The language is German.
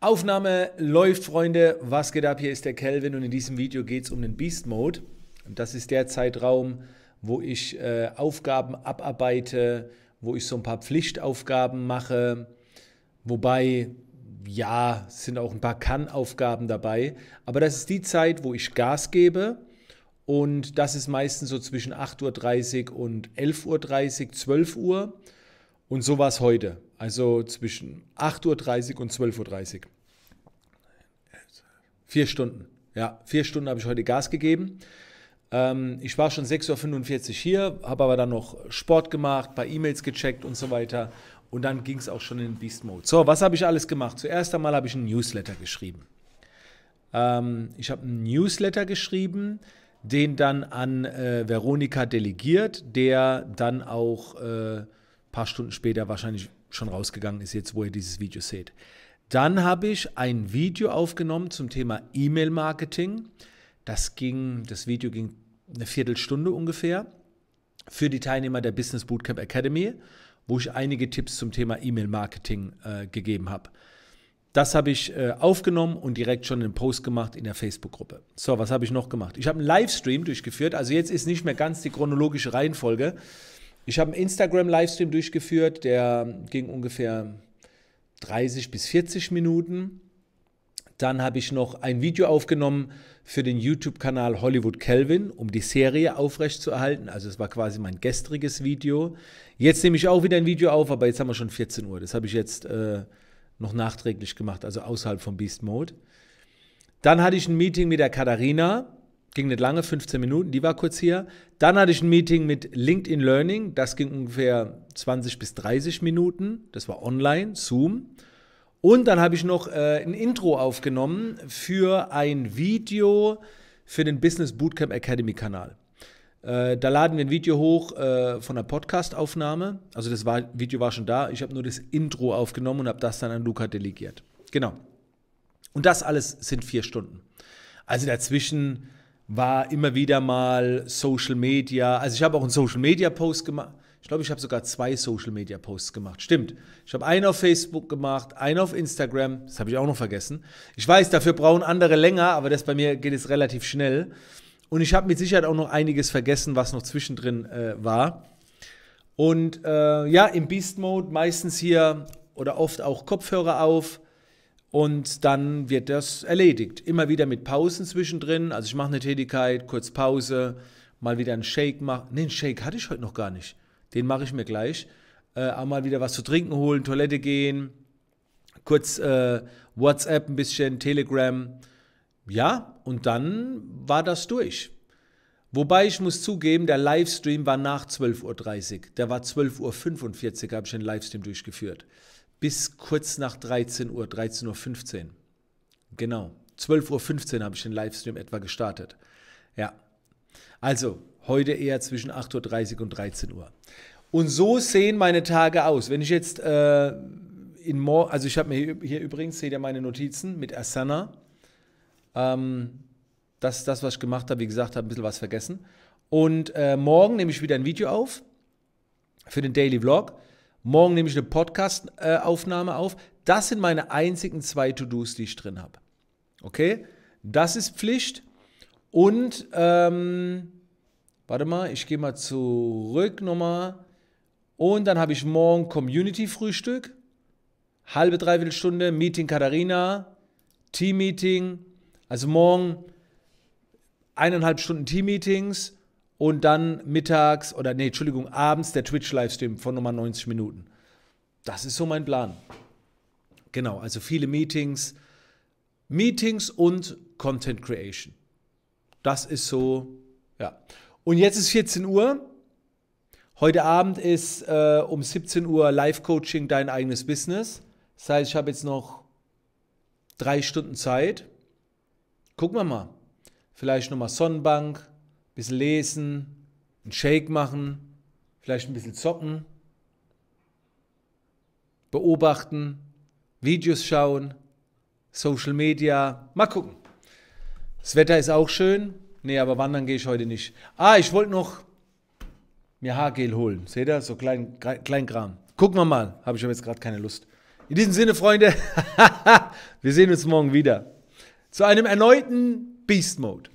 Aufnahme läuft, Freunde. Was geht ab? Hier ist der Kelvin und in diesem Video geht es um den Beast Mode. das ist der Zeitraum, wo ich äh, Aufgaben abarbeite, wo ich so ein paar Pflichtaufgaben mache. Wobei, ja, sind auch ein paar Kann-Aufgaben dabei. Aber das ist die Zeit, wo ich Gas gebe. Und das ist meistens so zwischen 8.30 Uhr und 11.30 Uhr, 12 Uhr. Und so war es heute. Also zwischen 8.30 Uhr und 12.30 Uhr. Vier Stunden. Ja, vier Stunden habe ich heute Gas gegeben. Ähm, ich war schon 6.45 Uhr hier, habe aber dann noch Sport gemacht, paar E-Mails gecheckt und so weiter. Und dann ging es auch schon in Beast Mode. So, was habe ich alles gemacht? Zuerst einmal habe ich einen Newsletter geschrieben. Ähm, ich habe einen Newsletter geschrieben, den dann an äh, Veronika delegiert, der dann auch äh, paar Stunden später wahrscheinlich schon rausgegangen ist, jetzt wo ihr dieses Video seht. Dann habe ich ein Video aufgenommen zum Thema E-Mail-Marketing. Das ging, das Video ging eine Viertelstunde ungefähr für die Teilnehmer der Business Bootcamp Academy, wo ich einige Tipps zum Thema E-Mail-Marketing äh, gegeben habe. Das habe ich äh, aufgenommen und direkt schon einen Post gemacht in der Facebook-Gruppe. So, was habe ich noch gemacht? Ich habe einen Livestream durchgeführt. Also jetzt ist nicht mehr ganz die chronologische Reihenfolge. Ich habe einen Instagram-Livestream durchgeführt, der ging ungefähr 30 bis 40 Minuten. Dann habe ich noch ein Video aufgenommen für den YouTube-Kanal Hollywood Kelvin, um die Serie aufrechtzuerhalten. Also es war quasi mein gestriges Video. Jetzt nehme ich auch wieder ein Video auf, aber jetzt haben wir schon 14 Uhr. Das habe ich jetzt äh, noch nachträglich gemacht, also außerhalb von Beast Mode. Dann hatte ich ein Meeting mit der Katharina ging nicht lange, 15 Minuten, die war kurz hier. Dann hatte ich ein Meeting mit LinkedIn Learning, das ging ungefähr 20 bis 30 Minuten, das war online, Zoom. Und dann habe ich noch äh, ein Intro aufgenommen für ein Video für den Business Bootcamp Academy Kanal. Äh, da laden wir ein Video hoch äh, von einer Podcast-Aufnahme. Also das war, Video war schon da. Ich habe nur das Intro aufgenommen und habe das dann an Luca delegiert. Genau. Und das alles sind vier Stunden. Also dazwischen war immer wieder mal Social Media. Also ich habe auch einen Social Media Post gemacht. Ich glaube, ich habe sogar zwei Social Media Posts gemacht. Stimmt. Ich habe einen auf Facebook gemacht, einen auf Instagram. Das habe ich auch noch vergessen. Ich weiß, dafür brauchen andere länger, aber das bei mir geht es relativ schnell. Und ich habe mit Sicherheit auch noch einiges vergessen, was noch zwischendrin äh, war. Und äh, ja, im Beast Mode meistens hier oder oft auch Kopfhörer auf und dann wird das erledigt. Immer wieder mit Pausen zwischendrin. Also ich mache eine Tätigkeit, kurz Pause, mal wieder einen Shake machen. Nee, einen Shake hatte ich heute noch gar nicht. Den mache ich mir gleich. Äh, auch mal wieder was zu trinken holen, Toilette gehen, kurz äh, WhatsApp ein bisschen, Telegram. Ja, und dann war das durch. Wobei ich muss zugeben, der Livestream war nach 12.30 Uhr. Der war 12.45 Uhr, habe ich den Livestream durchgeführt bis kurz nach 13 Uhr, 13.15 Uhr. Genau, 12.15 Uhr habe ich den Livestream etwa gestartet. Ja, also heute eher zwischen 8.30 Uhr und 13 Uhr. Und so sehen meine Tage aus. Wenn ich jetzt äh, in More, also ich habe mir hier, hier, übrigens, seht ihr meine Notizen mit Asana. Ähm, das ist das, was ich gemacht habe. Wie gesagt, habe ein bisschen was vergessen. Und äh, morgen nehme ich wieder ein Video auf für den Daily Vlog. Morgen nehme ich eine Podcast-Aufnahme auf. Das sind meine einzigen zwei To-Dos, die ich drin habe. Okay? Das ist Pflicht. Und, ähm, warte mal, ich gehe mal zurück nochmal. Und dann habe ich morgen Community-Frühstück. Halbe, dreiviertel Stunde, Meeting Katharina, Team-Meeting. Also morgen eineinhalb Stunden Team-Meetings und dann mittags oder nee, Entschuldigung, abends der Twitch-Livestream von nochmal 90 Minuten. Das ist so mein Plan. Genau, also viele Meetings, Meetings und Content Creation. Das ist so, ja. Und jetzt ist 14 Uhr. Heute Abend ist äh, um 17 Uhr Live-Coaching dein eigenes Business. Das heißt, ich habe jetzt noch drei Stunden Zeit. Gucken wir mal. Vielleicht nochmal Sonnenbank, bisschen lesen, einen Shake machen, vielleicht ein bisschen zocken, beobachten, Videos schauen, Social Media, mal gucken. Das Wetter ist auch schön. Nee, aber wandern gehe ich heute nicht. Ah, ich wollte noch mir Haargel holen. Seht ihr? So klein, klein Kram. Gucken wir mal. Habe ich aber jetzt gerade keine Lust. In diesem Sinne, Freunde, wir sehen uns morgen wieder. Zu einem erneuten Beast Mode.